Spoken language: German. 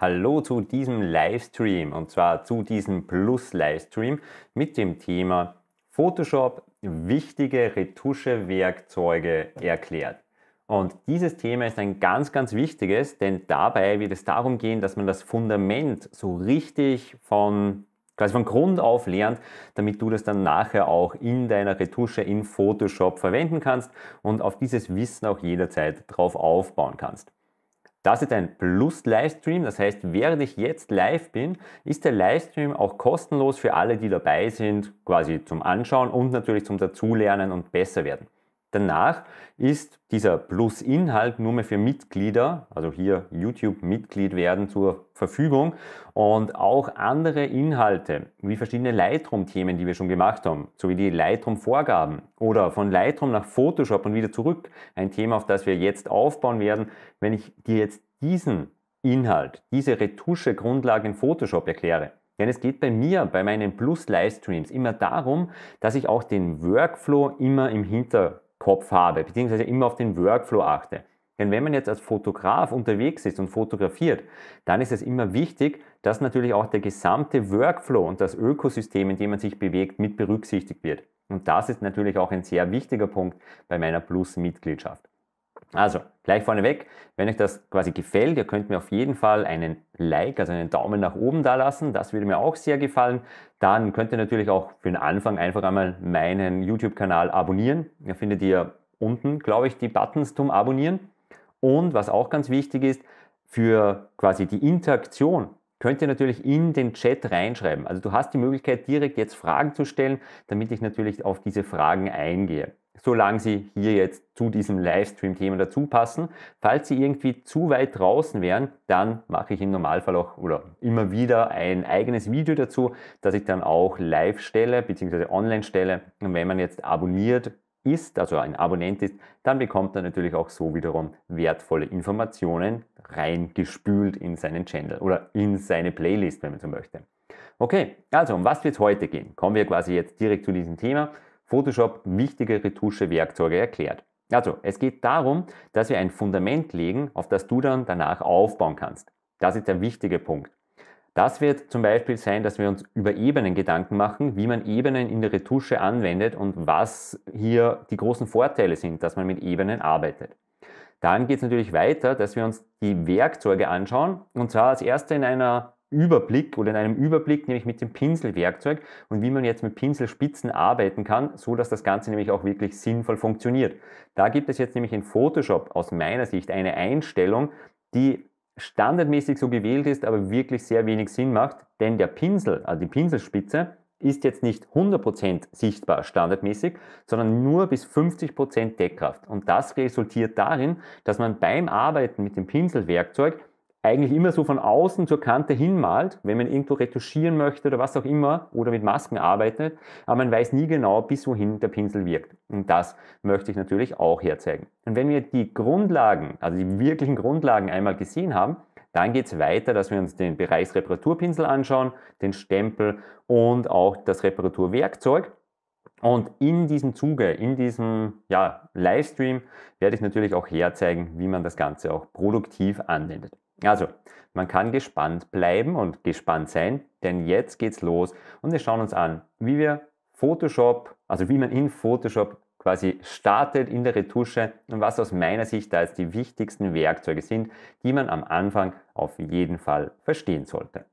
Hallo zu diesem Livestream und zwar zu diesem Plus-Livestream mit dem Thema Photoshop wichtige Retuschewerkzeuge erklärt. Und dieses Thema ist ein ganz, ganz wichtiges, denn dabei wird es darum gehen, dass man das Fundament so richtig von quasi von Grund auf lernt, damit du das dann nachher auch in deiner Retusche in Photoshop verwenden kannst und auf dieses Wissen auch jederzeit drauf aufbauen kannst. Das ist ein Plus-Livestream, das heißt, während ich jetzt live bin, ist der Livestream auch kostenlos für alle, die dabei sind, quasi zum Anschauen und natürlich zum Dazulernen und besser werden. Danach ist dieser Plus-Inhalt nur mehr für Mitglieder, also hier YouTube-Mitglied werden zur Verfügung und auch andere Inhalte, wie verschiedene Lightroom-Themen, die wir schon gemacht haben, sowie die Lightroom-Vorgaben oder von Lightroom nach Photoshop und wieder zurück, ein Thema, auf das wir jetzt aufbauen werden. Wenn ich dir jetzt diesen Inhalt, diese Retusche-Grundlage in Photoshop erkläre, denn es geht bei mir, bei meinen Plus-Livestreams immer darum, dass ich auch den Workflow immer im Hintergrund Kopf habe, beziehungsweise immer auf den Workflow achte. Denn wenn man jetzt als Fotograf unterwegs ist und fotografiert, dann ist es immer wichtig, dass natürlich auch der gesamte Workflow und das Ökosystem, in dem man sich bewegt, mit berücksichtigt wird. Und das ist natürlich auch ein sehr wichtiger Punkt bei meiner Plus-Mitgliedschaft. Also, gleich vorneweg, wenn euch das quasi gefällt, ihr könnt mir auf jeden Fall einen Like, also einen Daumen nach oben da lassen. Das würde mir auch sehr gefallen. Dann könnt ihr natürlich auch für den Anfang einfach einmal meinen YouTube-Kanal abonnieren. Da findet ihr unten, glaube ich, die Buttons zum Abonnieren. Und was auch ganz wichtig ist, für quasi die Interaktion könnt ihr natürlich in den Chat reinschreiben. Also du hast die Möglichkeit, direkt jetzt Fragen zu stellen, damit ich natürlich auf diese Fragen eingehe solange sie hier jetzt zu diesem Livestream-Thema dazu passen. Falls sie irgendwie zu weit draußen wären, dann mache ich im Normalfall auch oder immer wieder ein eigenes Video dazu, das ich dann auch live stelle bzw. online stelle. Und wenn man jetzt abonniert ist, also ein Abonnent ist, dann bekommt er natürlich auch so wiederum wertvolle Informationen reingespült in seinen Channel oder in seine Playlist, wenn man so möchte. Okay, also um was wird es heute gehen? Kommen wir quasi jetzt direkt zu diesem Thema. Photoshop wichtige Retusche-Werkzeuge erklärt. Also, es geht darum, dass wir ein Fundament legen, auf das du dann danach aufbauen kannst. Das ist der wichtige Punkt. Das wird zum Beispiel sein, dass wir uns über Ebenen Gedanken machen, wie man Ebenen in der Retusche anwendet und was hier die großen Vorteile sind, dass man mit Ebenen arbeitet. Dann geht es natürlich weiter, dass wir uns die Werkzeuge anschauen und zwar als erste in einer Überblick oder in einem Überblick, nämlich mit dem Pinselwerkzeug und wie man jetzt mit Pinselspitzen arbeiten kann, so dass das Ganze nämlich auch wirklich sinnvoll funktioniert. Da gibt es jetzt nämlich in Photoshop aus meiner Sicht eine Einstellung, die standardmäßig so gewählt ist, aber wirklich sehr wenig Sinn macht, denn der Pinsel, also die Pinselspitze, ist jetzt nicht 100% sichtbar standardmäßig, sondern nur bis 50% Deckkraft. Und das resultiert darin, dass man beim Arbeiten mit dem Pinselwerkzeug eigentlich immer so von außen zur Kante hinmalt, wenn man irgendwo retuschieren möchte oder was auch immer oder mit Masken arbeitet, aber man weiß nie genau, bis wohin der Pinsel wirkt. Und das möchte ich natürlich auch herzeigen. Und wenn wir die Grundlagen, also die wirklichen Grundlagen einmal gesehen haben, dann geht es weiter, dass wir uns den Bereichsreparaturpinsel anschauen, den Stempel und auch das Reparaturwerkzeug. Und in diesem Zuge, in diesem ja, Livestream werde ich natürlich auch herzeigen, wie man das Ganze auch produktiv anwendet. Also, man kann gespannt bleiben und gespannt sein, denn jetzt geht's los und wir schauen uns an, wie wir Photoshop, also wie man in Photoshop quasi startet in der Retusche und was aus meiner Sicht da jetzt die wichtigsten Werkzeuge sind, die man am Anfang auf jeden Fall verstehen sollte.